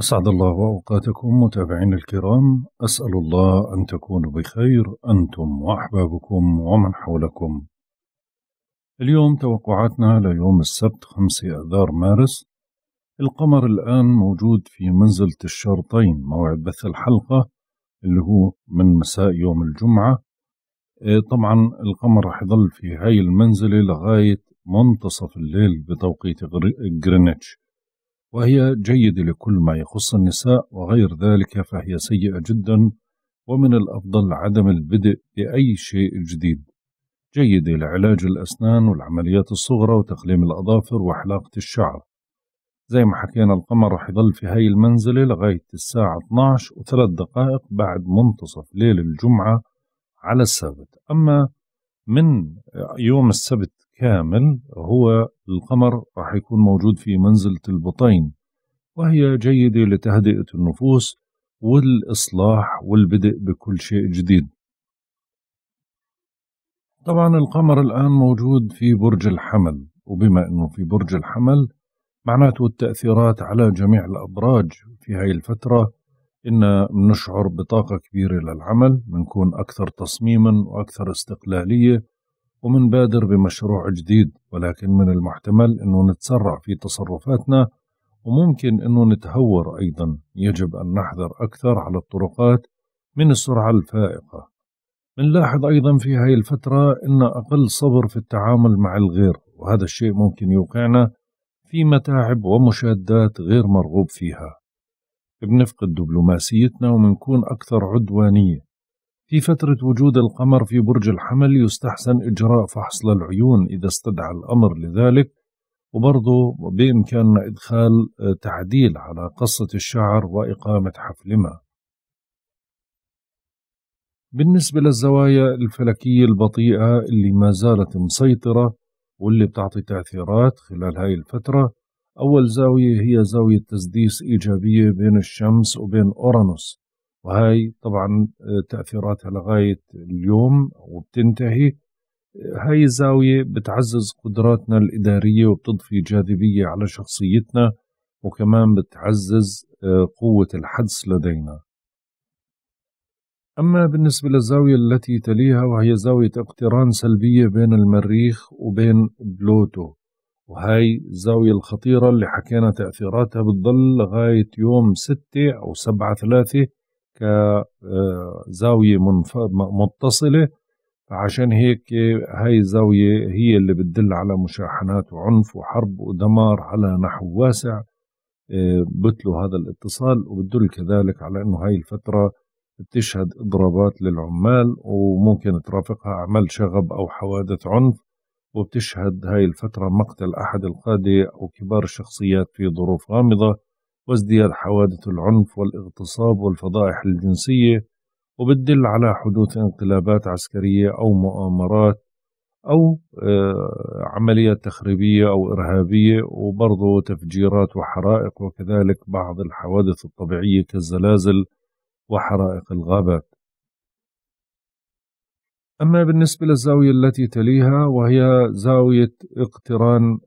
أسعد الله أوقاتكم متابعين الكرام أسأل الله أن تكونوا بخير أنتم وأحبابكم ومن حولكم اليوم توقعاتنا ليوم السبت 5 آذار مارس القمر الآن موجود في منزلة الشرطين موعد بث الحلقة اللي هو من مساء يوم الجمعة إيه، طبعا القمر راح يظل في هاي المنزلة لغاية منتصف الليل بتوقيت غرينتش وهي جيدة لكل ما يخص النساء وغير ذلك فهي سيئة جدا ومن الأفضل عدم البدء بأي شيء جديد جيدة لعلاج الأسنان والعمليات الصغرى وتقليم الأظافر وحلاقة الشعر زي ما حكينا القمر رح يضل في هاي المنزلة لغاية الساعة 12 وثلاث دقائق بعد منتصف ليل الجمعة على السبت أما من يوم السبت كامل هو القمر راح يكون موجود في منزلة البطين وهي جيدة لتهدئة النفوس والإصلاح والبدء بكل شيء جديد طبعا القمر الآن موجود في برج الحمل وبما أنه في برج الحمل معناته التأثيرات على جميع الأبراج في هاي الفترة إن بنشعر بطاقة كبيرة للعمل بنكون أكثر تصميما وأكثر استقلالية ومنبادر بمشروع جديد ولكن من المحتمل أنه نتسرع في تصرفاتنا وممكن أنه نتهور أيضا يجب أن نحذر أكثر على الطرقات من السرعة الفائقة نلاحظ أيضا في هاي الفترة أن أقل صبر في التعامل مع الغير وهذا الشيء ممكن يوقعنا في متاعب ومشادات غير مرغوب فيها بنفقد دبلوماسيتنا ومنكون أكثر عدوانية في فترة وجود القمر في برج الحمل يستحسن إجراء فحص للعيون إذا استدعى الأمر لذلك وبرضه بإمكاننا إدخال آه، تعديل على قصة الشعر وإقامة حفل ما بالنسبة للزوايا الفلكية البطيئة اللي ما زالت مسيطرة واللي بتعطي تأثيرات خلال هاي الفترة أول زاوية هي زاوية تسديس إيجابية بين الشمس وبين أورانوس وهي طبعا آه، تأثيراتها لغاية اليوم وبتنتهي هاي الزاوية بتعزز قدراتنا الإدارية وبتضفي جاذبية على شخصيتنا وكمان بتعزز آه، قوة الحدس لدينا أما بالنسبة للزاوية التي تليها وهي زاوية اقتران سلبية بين المريخ وبين بلوتو وهي الزاوية الخطيرة اللي حكينا تأثيراتها بتضل لغاية يوم ستة أو سبعة ثلاثة كزاوية متصلة عشان هيك هاي الزاوية هي اللي بتدل على مشاحنات وعنف وحرب ودمار على نحو واسع آه، بتلو هذا الاتصال وبتدل كذلك على انه هاي الفترة بتشهد اضرابات للعمال وممكن ترافقها اعمال شغب او حوادث عنف وبتشهد هاي الفترة مقتل احد القادة او كبار الشخصيات في ظروف غامضة وازدياد حوادث العنف والاغتصاب والفضائح الجنسية وبتدل على حدوث انقلابات عسكرية أو مؤامرات أو آه، عمليات تخريبية أو إرهابية وبرضه تفجيرات وحرائق وكذلك بعض الحوادث الطبيعية كالزلازل وحرائق الغابات أما بالنسبة للزاوية التي تليها وهي زاوية اقتران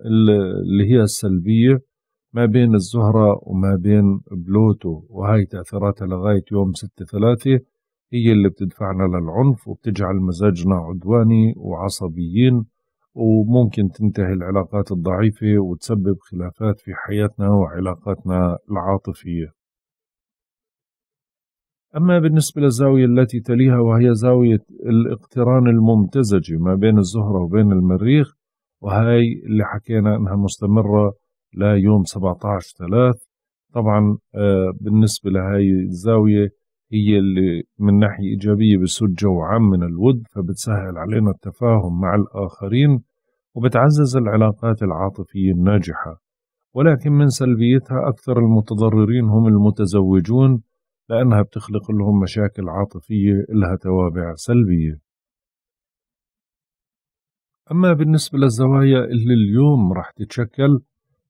اللي هي السلبية ما بين الزهرة وما بين بلوتو وهي تأثيراتها لغاية يوم ستة ثلاثة هي اللي بتدفعنا للعنف وبتجعل مزاجنا عدواني وعصبيين وممكن تنتهي العلاقات الضعيفة وتسبب خلافات في حياتنا وعلاقاتنا العاطفية أما بالنسبة للزاوية التي تليها وهي زاوية الاقتران الممتزجة ما بين الزهرة وبين المريخ وهي اللي حكينا أنها مستمرة ليوم 17 3 طبعا آه، بالنسبة لهاي الزاوية هي اللي من ناحية إيجابية بتسد جو عام من الود فبتسهل علينا التفاهم مع الآخرين وبتعزز العلاقات العاطفية الناجحة ولكن من سلبيتها أكثر المتضررين هم المتزوجون لأنها بتخلق لهم مشاكل عاطفية لها توابع سلبية أما بالنسبة للزوايا اللي اليوم رح تتشكل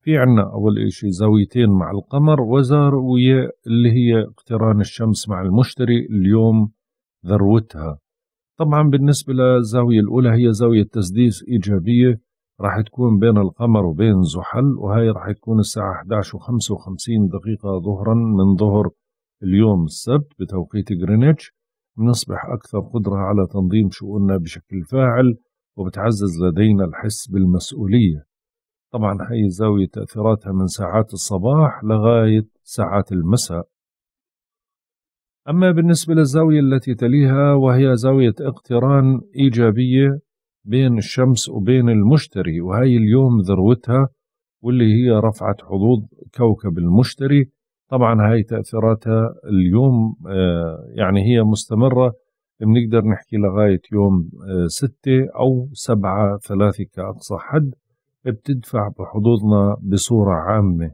في عنا أول إشي زاويتين مع القمر وزاوية اللي هي اقتران الشمس مع المشتري اليوم ذروتها طبعا بالنسبة للزاوية الأولى هي زاوية تسديس إيجابية راح تكون بين القمر وبين زحل وهي راح تكون الساعة 11.55 دقيقة ظهرا من ظهر اليوم السبت بتوقيت غرينتش نصبح أكثر قدرة على تنظيم شؤوننا بشكل فاعل وبتعزز لدينا الحس بالمسؤولية طبعا هي الزاوية تأثيراتها من ساعات الصباح لغاية ساعات المساء أما بالنسبة للزاوية التي تليها وهي زاوية اقتران إيجابية بين الشمس وبين المشتري وهي اليوم ذروتها واللي هي رفعت حظوظ كوكب المشتري طبعا هاي تأثيراتها اليوم آه، يعني هي مستمرة بنقدر نحكي لغاية يوم آه، ستة أو سبعة ثلاثة كأقصى حد بتدفع بحظوظنا بصورة عامة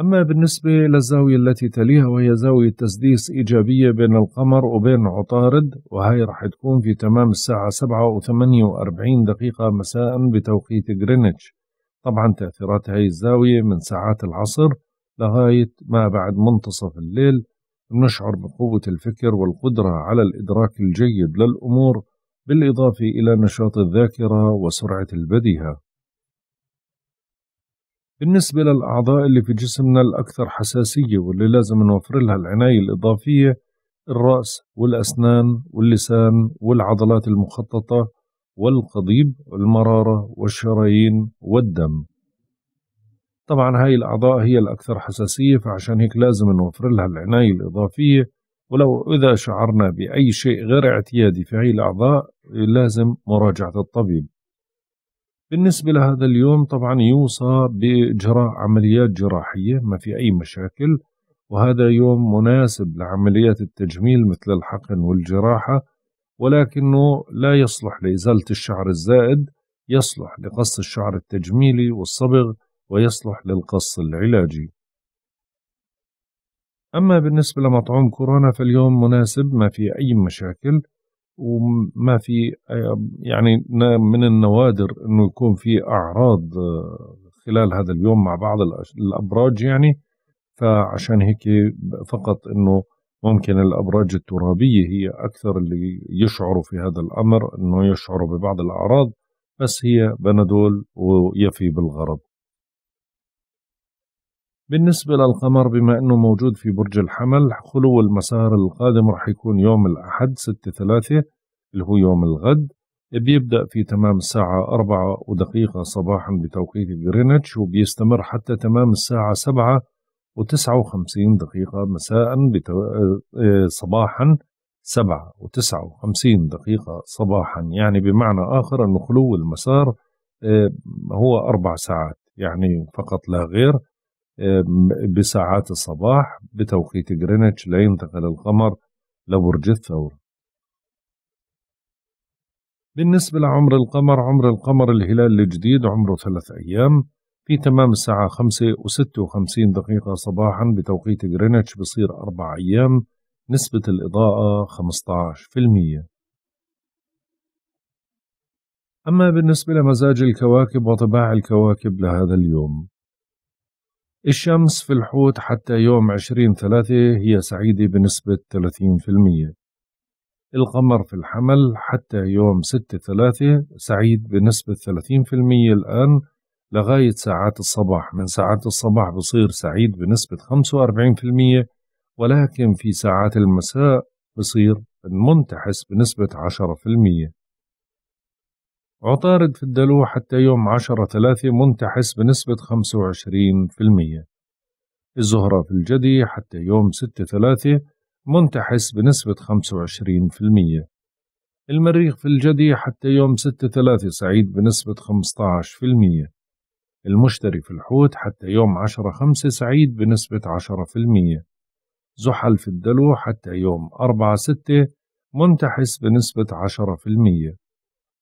أما بالنسبة للزاوية التي تليها وهي زاوية تسديس إيجابية بين القمر وبين عطارد وهي رح تكون في تمام الساعة 7 و 48 دقيقة مساء بتوقيت غرينتش طبعا تأثيرات هاي الزاوية من ساعات العصر لغاية ما بعد منتصف الليل نشعر بقوة الفكر والقدرة على الإدراك الجيد للأمور بالإضافة إلى نشاط الذاكرة وسرعة البديهة. بالنسبة للأعضاء اللي في جسمنا الأكثر حساسية واللي لازم نوفر لها العناية الإضافية الرأس والأسنان واللسان والعضلات المخططة والقضيب والمرارة والشرايين والدم طبعا هاي الأعضاء هي الأكثر حساسية فعشان هيك لازم نوفر لها العناية الإضافية ولو إذا شعرنا بأي شيء غير اعتيادي في هاي الأعضاء لازم مراجعة الطبيب بالنسبة لهذا اليوم طبعا يوصى بإجراء عمليات جراحية ما في أي مشاكل وهذا يوم مناسب لعمليات التجميل مثل الحقن والجراحة ولكنه لا يصلح لإزالة الشعر الزائد يصلح لقص الشعر التجميلي والصبغ ويصلح للقص العلاجي أما بالنسبة لمطعوم كورونا فاليوم مناسب ما في أي مشاكل وما في يعني من النوادر أنه يكون في أعراض خلال هذا اليوم مع بعض الأبراج يعني فعشان هيك فقط أنه ممكن الأبراج الترابية هي أكثر اللي يشعروا في هذا الأمر أنه يشعروا ببعض الأعراض بس هي بنادول ويفي بالغرض بالنسبة للقمر بما أنه موجود في برج الحمل خلو المسار القادم رح يكون يوم الأحد ستة ثلاثة اللي هو يوم الغد بيبدأ في تمام الساعة أربعة ودقيقة صباحا بتوقيت غرينتش وبيستمر حتى تمام الساعة سبعة و وخمسين دقيقة مساء بتو... آه، صباحا سبعة و وخمسين دقيقة صباحا يعني بمعنى آخر أنه خلو المسار آه، هو أربع ساعات يعني فقط لا غير بساعات الصباح بتوقيت جرينتش لا ينتقل القمر لبرج الثور بالنسبة لعمر القمر عمر القمر الهلال الجديد عمره ثلاث أيام في تمام الساعة خمسة وستة وخمسين دقيقة صباحا بتوقيت جرينتش بصير أربع أيام نسبة الإضاءة في المية أما بالنسبة لمزاج الكواكب وطباع الكواكب لهذا اليوم الشمس في الحوت حتى يوم عشرين ثلاثة هي سعيدة بنسبة ثلاثين في المية القمر في الحمل حتى يوم ستة ثلاثة سعيد بنسبة ثلاثين في المية الآن لغاية ساعات الصباح من ساعات الصباح بصير سعيد بنسبة خمسة وأربعين في المية ولكن في ساعات المساء بصير منتحس بنسبة عشرة في المية عطارد في الدلو حتى يوم عشرة ثلاثة منتحس بنسبة خمسة وعشرين في المية الزهرة في الجدي حتى يوم ستة ثلاثة منتحس بنسبة خمسة وعشرين في المية المريخ في الجدي حتى يوم ستة ثلاثة سعيد بنسبة خمسة عشر في المية المشتري في الحوت حتى يوم عشرة خمسة سعيد بنسبة عشرة في المية زحل في الدلو حتى يوم أربعة ستة منتحس بنسبة عشرة في المية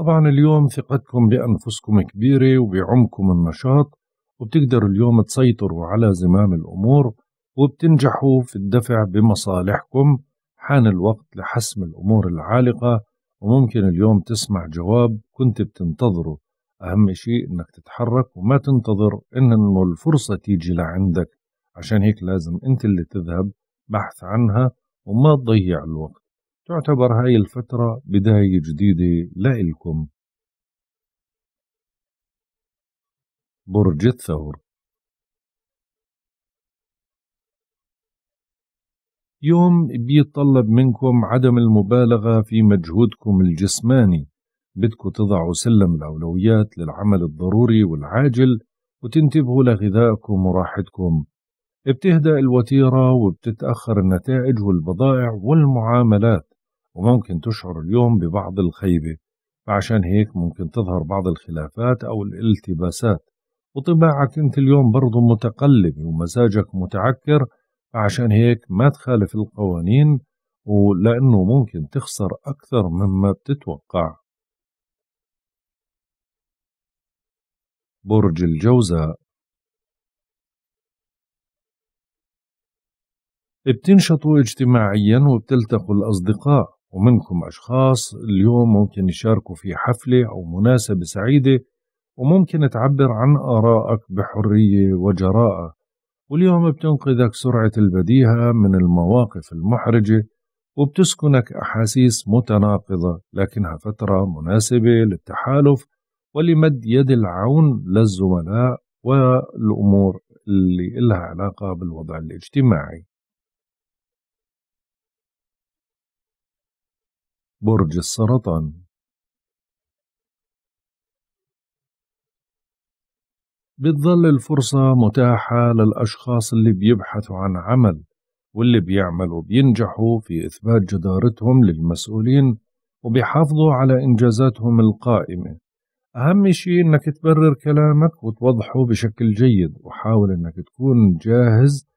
طبعا اليوم ثقتكم بأنفسكم كبيرة وبعمكم النشاط وبتقدروا اليوم تسيطروا على زمام الأمور وبتنجحوا في الدفع بمصالحكم حان الوقت لحسم الأمور العالقة وممكن اليوم تسمع جواب كنت بتنتظره أهم شيء إنك تتحرك وما تنتظر إنه الفرصة تيجي لعندك عشان هيك لازم أنت اللي تذهب بحث عنها وما تضيع الوقت تعتبر هاي الفترة بداية جديدة لإلكم برج الثور يوم بيتطلب منكم عدم المبالغة في مجهودكم الجسماني بدكم تضعوا سلم الأولويات للعمل الضروري والعاجل وتنتبهوا لغذائكم وراحتكم بتهدأ الوتيرة وبتتأخر النتائج والبضائع والمعاملات وممكن تشعر اليوم ببعض الخيبة فعشان هيك ممكن تظهر بعض الخلافات أو الالتباسات وطباعك أنت اليوم برضه متقلب ومزاجك متعكر فعشان هيك ما تخالف القوانين ولأنه ممكن تخسر أكثر مما بتتوقع برج الجوزاء بتنشطوا اجتماعيا وبتلتقوا الأصدقاء ومنكم أشخاص اليوم ممكن يشاركوا في حفلة أو مناسبة سعيدة وممكن تعبر عن آرائك بحرية وجراءة واليوم بتنقذك سرعة البديهة من المواقف المحرجة وبتسكنك أحاسيس متناقضة لكنها فترة مناسبة للتحالف ولمد يد العون للزملاء والأمور اللي إلها علاقة بالوضع الاجتماعي برج السرطان بتظل الفرصة متاحة للأشخاص اللي بيبحثوا عن عمل واللي بيعملوا بينجحوا في إثبات جدارتهم للمسؤولين وبيحافظوا على إنجازاتهم القائمة أهم شيء إنك تبرر كلامك وتوضحه بشكل جيد وحاول إنك تكون جاهز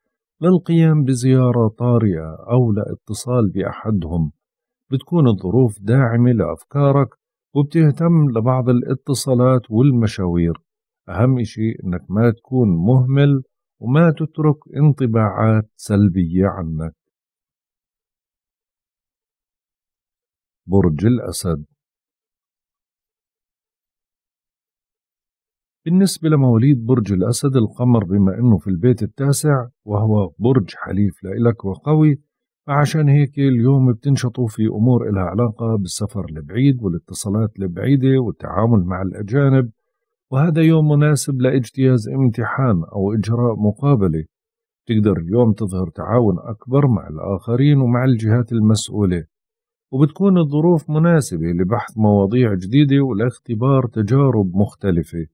للقيام بزيارة طارئة أو لاتصال بأحدهم بتكون الظروف داعمة لأفكارك وبتهتم لبعض الاتصالات والمشاوير أهم إشي إنك ما تكون مهمل وما تترك انطباعات سلبية عنك برج الأسد بالنسبة لمواليد برج الأسد القمر بما أنه في البيت التاسع وهو برج حليف لإلك وقوي فعشان هيك اليوم بتنشطوا في أمور إلها علاقة بالسفر البعيد والاتصالات البعيدة والتعامل مع الأجانب وهذا يوم مناسب لاجتياز امتحان أو إجراء مقابلة تقدر اليوم تظهر تعاون أكبر مع الآخرين ومع الجهات المسؤولة وبتكون الظروف مناسبة لبحث مواضيع جديدة ولاختبار تجارب مختلفة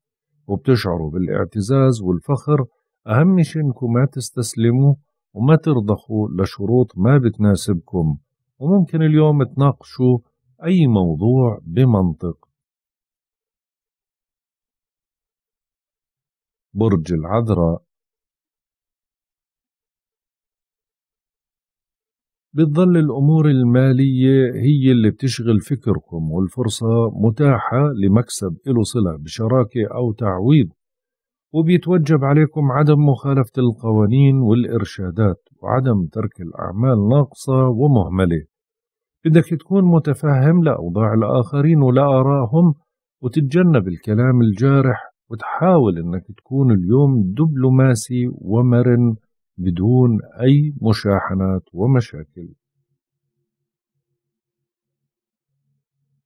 وبتشعروا بالاعتزاز والفخر أهم شيء إنكم ما تستسلموا وما ترضخوا لشروط ما بتناسبكم وممكن اليوم تناقشوا أي موضوع بمنطق برج العذراء بتظل الأمور المالية هي اللي بتشغل فكركم والفرصة متاحة لمكسب إله صلة بشراكة أو تعويض وبيتوجب عليكم عدم مخالفة القوانين والإرشادات وعدم ترك الأعمال ناقصة ومهملة بدك تكون متفهم لأوضاع الآخرين ولآرائهم وتتجنب الكلام الجارح وتحاول أنك تكون اليوم دبلوماسي ومرن بدون أي مشاحنات ومشاكل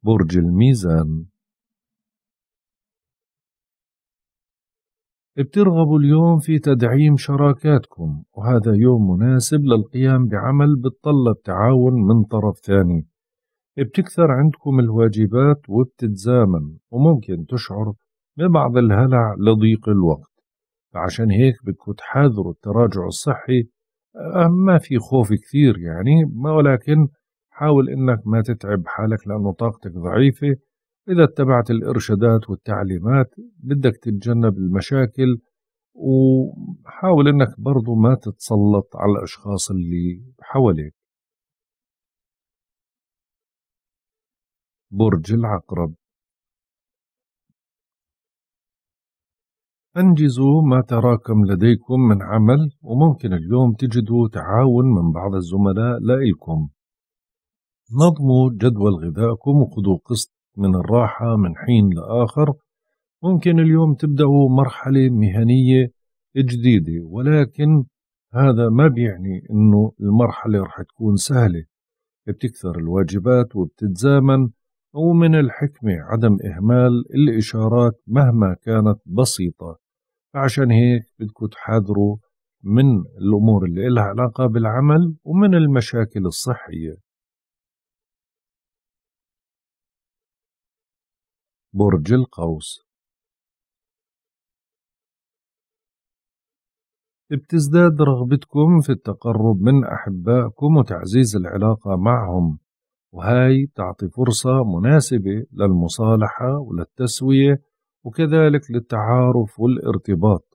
برج الميزان بترغبوا اليوم في تدعيم شراكاتكم وهذا يوم مناسب للقيام بعمل بتطلب تعاون من طرف ثاني بتكثر عندكم الواجبات وبتتزامن وممكن تشعر ببعض الهلع لضيق الوقت فعشان هيك بدكم تحاذروا التراجع الصحي أه، ما في خوف كثير يعني ولكن حاول انك ما تتعب حالك لانه طاقتك ضعيفه إذا اتبعت الإرشادات والتعليمات بدك تتجنب المشاكل وحاول إنك برضو ما تتسلط على الأشخاص اللي حواليك برج العقرب أنجزوا ما تراكم لديكم من عمل وممكن اليوم تجدوا تعاون من بعض الزملاء لإلكم نظموا جدول غذائكم وخذوا قسط من الراحة من حين لآخر ممكن اليوم تبدأوا مرحلة مهنية جديدة ولكن هذا ما بيعني أنه المرحلة رح تكون سهلة بتكثر الواجبات وبتتزامن ومن الحكمة عدم إهمال الإشارات مهما كانت بسيطة فعشان هيك بدكم تحاذروا من الأمور اللي إلها علاقة بالعمل ومن المشاكل الصحية برج القوس بتزداد رغبتكم في التقرب من أحبائكم وتعزيز العلاقة معهم وهاي تعطي فرصة مناسبة للمصالحة وللتسوية وكذلك للتعارف والارتباط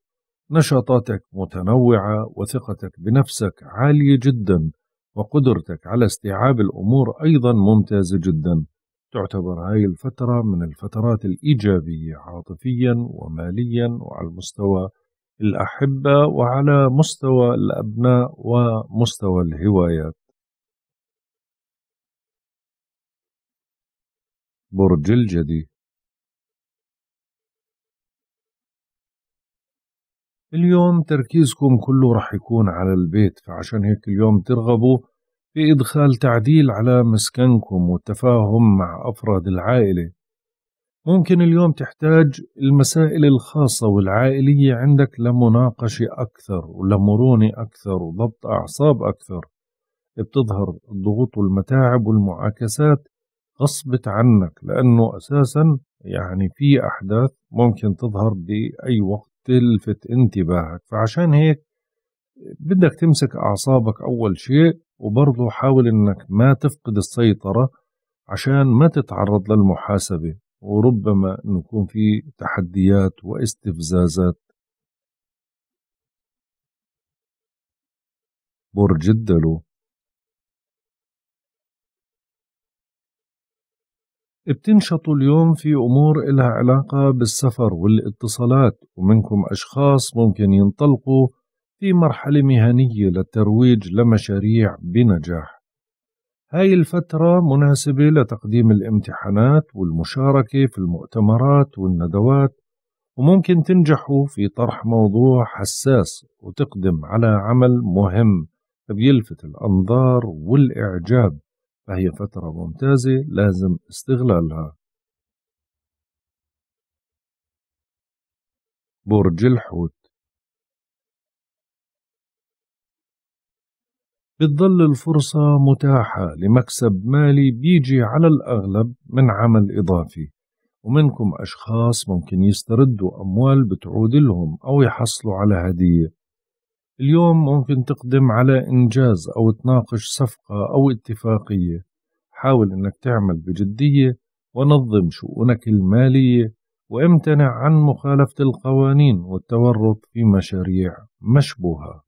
نشاطاتك متنوعة وثقتك بنفسك عالية جدا وقدرتك على استيعاب الأمور أيضا ممتازة جدا تعتبر هاي الفترة من الفترات الإيجابية عاطفيا وماليا وعلى المستوى الأحبة وعلى مستوى الأبناء ومستوى الهوايات برج الجدي اليوم تركيزكم كله رح يكون على البيت فعشان هيك اليوم ترغبوا في إدخال تعديل على مسكنكم والتفاهم مع أفراد العائلة ممكن اليوم تحتاج المسائل الخاصة والعائلية عندك لمناقشة أكثر ولمرونة أكثر وضبط أعصاب أكثر بتظهر الضغوط والمتاعب والمعاكسات غصبت عنك لأنه أساسا يعني في أحداث ممكن تظهر بأي وقت تلفت انتباهك فعشان هيك بدك تمسك أعصابك أول شيء وبرضه حاول إنك ما تفقد السيطرة عشان ما تتعرض للمحاسبة وربما نكون يكون في تحديات واستفزازات برج الدلو بتنشطوا اليوم في أمور إلها علاقة بالسفر والاتصالات ومنكم أشخاص ممكن ينطلقوا في مرحلة مهنية للترويج لمشاريع بنجاح هاي الفترة مناسبة لتقديم الامتحانات والمشاركة في المؤتمرات والندوات وممكن تنجحوا في طرح موضوع حساس وتقدم على عمل مهم بيلفت الأنظار والإعجاب فهي فترة ممتازة لازم استغلالها برج الحوت بتظل الفرصة متاحة لمكسب مالي بيجي على الأغلب من عمل إضافي ومنكم أشخاص ممكن يستردوا أموال بتعود لهم أو يحصلوا على هدية اليوم ممكن تقدم على إنجاز أو تناقش صفقة أو اتفاقية حاول أنك تعمل بجدية ونظم شؤونك المالية وامتنع عن مخالفة القوانين والتورط في مشاريع مشبوهة